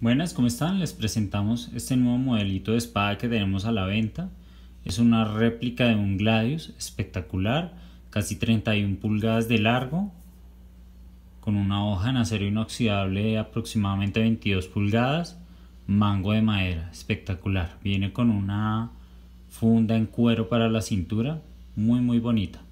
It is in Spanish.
Buenas, ¿cómo están? Les presentamos este nuevo modelito de espada que tenemos a la venta. Es una réplica de un Gladius espectacular, casi 31 pulgadas de largo, con una hoja en acero inoxidable de aproximadamente 22 pulgadas, mango de madera, espectacular. Viene con una funda en cuero para la cintura, muy muy bonita.